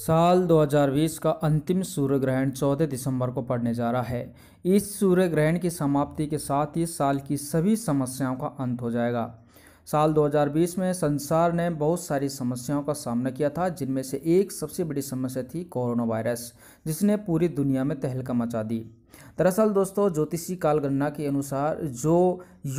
साल 2020 का अंतिम सूर्य ग्रहण चौदह दिसंबर को पड़ने जा रहा है इस सूर्य ग्रहण की समाप्ति के साथ ही साल की सभी समस्याओं का अंत हो जाएगा साल 2020 में संसार ने बहुत सारी समस्याओं का सामना किया था जिनमें से एक सबसे बड़ी समस्या थी कोरोना वायरस जिसने पूरी दुनिया में तहलका मचा दी दरअसल दोस्तों ज्योतिषी कालगणना के अनुसार जो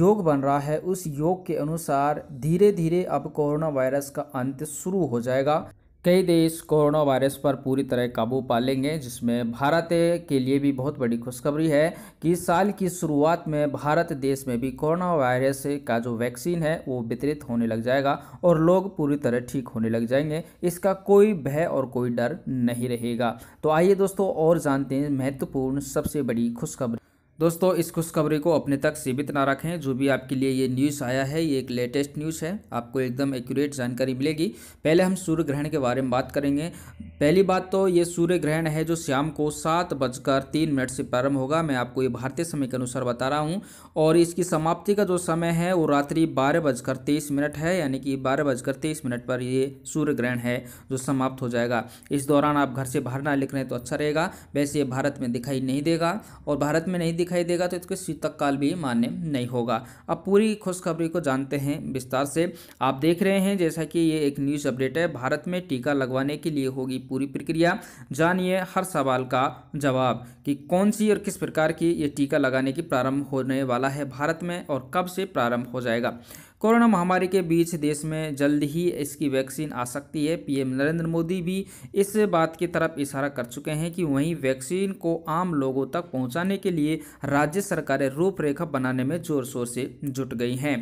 योग बन रहा है उस योग के अनुसार धीरे धीरे अब कोरोना वायरस का अंत शुरू हो जाएगा कई देश कोरोना वायरस पर पूरी तरह काबू पा लेंगे जिसमें भारत के लिए भी बहुत बड़ी खुशखबरी है कि इस साल की शुरुआत में भारत देश में भी कोरोना वायरस का जो वैक्सीन है वो वितरित होने लग जाएगा और लोग पूरी तरह ठीक होने लग जाएंगे इसका कोई भय और कोई डर नहीं रहेगा तो आइए दोस्तों और जानते हैं महत्वपूर्ण सबसे बड़ी खुशखबरी दोस्तों इस खुशखबरी को अपने तक सीमित ना रखें जो भी आपके लिए ये न्यूज़ आया है ये एक लेटेस्ट न्यूज़ है आपको एकदम एक्यूरेट जानकारी मिलेगी पहले हम सूर्य ग्रहण के बारे में बात करेंगे पहली बात तो ये सूर्य ग्रहण है जो शाम को सात बजकर तीन मिनट से प्रारंभ होगा मैं आपको ये भारतीय समय के अनुसार बता रहा हूँ और इसकी समाप्ति का जो समय है वो रात्रि बारह बजकर तेईस मिनट है यानी कि बारह बजकर तेईस मिनट पर ये सूर्य ग्रहण है जो समाप्त हो जाएगा इस दौरान आप घर से बाहर ना निकलें तो अच्छा रहेगा वैसे ये भारत में दिखाई नहीं देगा और भारत में नहीं दिखाई देगा तो इसको शीतक काल भी मान्य नहीं होगा अब पूरी खुशखबरी को जानते हैं विस्तार से आप देख रहे हैं जैसा कि ये एक न्यूज़ अपडेट है भारत में टीका लगवाने के लिए होगी पूरी प्रक्रिया जानिए हर सवाल का जवाब कि कौन सी और किस प्रकार की ये टीका लगाने की प्रारंभ होने वाला है भारत में और कब से प्रारंभ हो जाएगा कोरोना महामारी के बीच देश में जल्द ही इसकी वैक्सीन आ सकती है पीएम नरेंद्र मोदी भी इस बात की तरफ इशारा कर चुके हैं कि वहीं वैक्सीन को आम लोगों तक पहुंचाने के लिए राज्य सरकारें रूपरेखा बनाने में जोर शोर से जुट गई हैं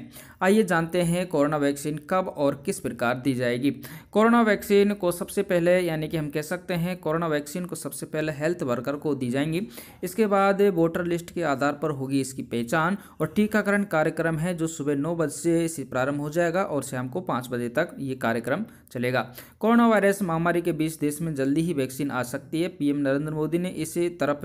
आइए जानते हैं कोरोना वैक्सीन कब और किस प्रकार दी जाएगी कोरोना वैक्सीन को सबसे पहले यानी कि हम कह सकते हैं कोरोना वैक्सीन को सबसे पहले हेल्थ वर्कर को दी जाएंगी इसके बाद वोटर लिस्ट के आधार पर होगी इसकी पहचान और टीकाकरण कार्यक्रम है जो सुबह नौ बजे से प्रारंभ हो जाएगा और शाम को पाँच बजे तक ये कार्यक्रम चलेगा कोरोना वायरस महामारी के बीच देश में जल्दी ही वैक्सीन आ सकती है पीएम नरेंद्र मोदी ने इस तरफ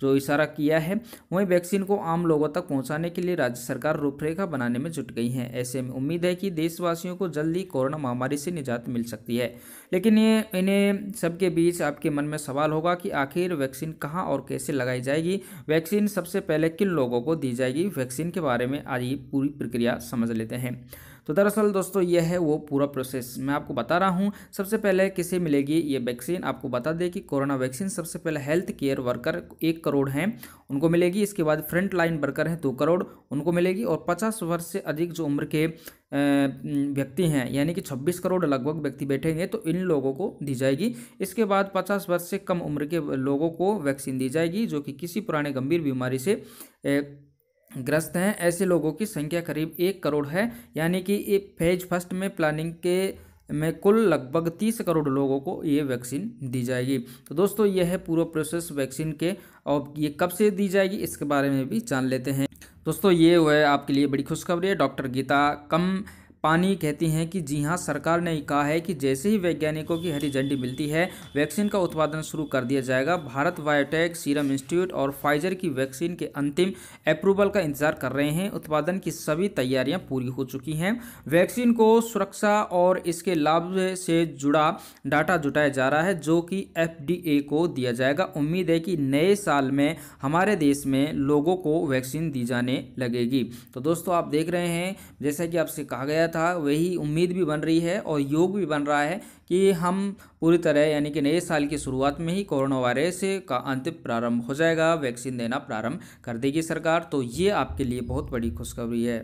जो इशारा किया है वहीं वैक्सीन को आम लोगों तक पहुंचाने के लिए राज्य सरकार रूपरेखा बनाने में जुट गई है ऐसे में उम्मीद है कि देशवासियों को जल्दी कोरोना महामारी से निजात मिल सकती है लेकिन ये इन्हें सबके बीच आपके मन में सवाल होगा कि आखिर वैक्सीन कहाँ और कैसे लगाई जाएगी वैक्सीन सबसे पहले किन लोगों को दी जाएगी वैक्सीन के बारे में आज पूरी प्रक्रिया समझ लेते हैं हैं तो दरअसल दोस्तों यह है वो पूरा प्रोसेस मैं आपको बता रहा हूँ सबसे पहले किसे मिलेगी ये वैक्सीन आपको बता दें कि कोरोना वैक्सीन सबसे पहले हेल्थ केयर वर्कर एक करोड़ हैं उनको मिलेगी इसके बाद फ्रंट लाइन वर्कर हैं दो करोड़ उनको मिलेगी और पचास वर्ष से अधिक जो उम्र के व्यक्ति हैं यानी कि 26 करोड़ लगभग व्यक्ति बैठेंगे तो इन लोगों को दी जाएगी इसके बाद 50 वर्ष से कम उम्र के लोगों को वैक्सीन दी जाएगी जो कि किसी पुराने गंभीर बीमारी से ग्रस्त हैं ऐसे लोगों की संख्या करीब एक करोड़ है यानी कि ये फेज फर्स्ट में प्लानिंग के में कुल लगभग तीस करोड़ लोगों को ये वैक्सीन दी जाएगी तो दोस्तों यह है पूरा प्रोसेस वैक्सीन के और ये कब से दी जाएगी इसके बारे में भी जान लेते हैं दोस्तों ये हुआ है आपके लिए बड़ी खुशखबरी है डॉक्टर गीता कम पानी कहती हैं कि जी हाँ सरकार ने कहा है कि जैसे ही वैज्ञानिकों की हरी झंडी मिलती है वैक्सीन का उत्पादन शुरू कर दिया जाएगा भारत बायोटेक सीरम इंस्टीट्यूट और फाइजर की वैक्सीन के अंतिम अप्रूवल का इंतजार कर रहे हैं उत्पादन की सभी तैयारियां पूरी हो चुकी हैं वैक्सीन को सुरक्षा और इसके लाभ से जुड़ा डाटा जुटाया जा रहा है जो कि एफ को दिया जाएगा उम्मीद है कि नए साल में हमारे देश में लोगों को वैक्सीन दी जाने लगेगी तो दोस्तों आप देख रहे हैं जैसा कि आपसे कहा गया था वही उम्मीद भी बन रही है और योग भी बन रहा है कि हम पूरी तरह यानी कि नए साल की शुरुआत में ही कोरोना वायरस का अंत प्रारंभ हो जाएगा वैक्सीन देना प्रारंभ कर देगी सरकार तो ये आपके लिए बहुत बड़ी खुशखबरी है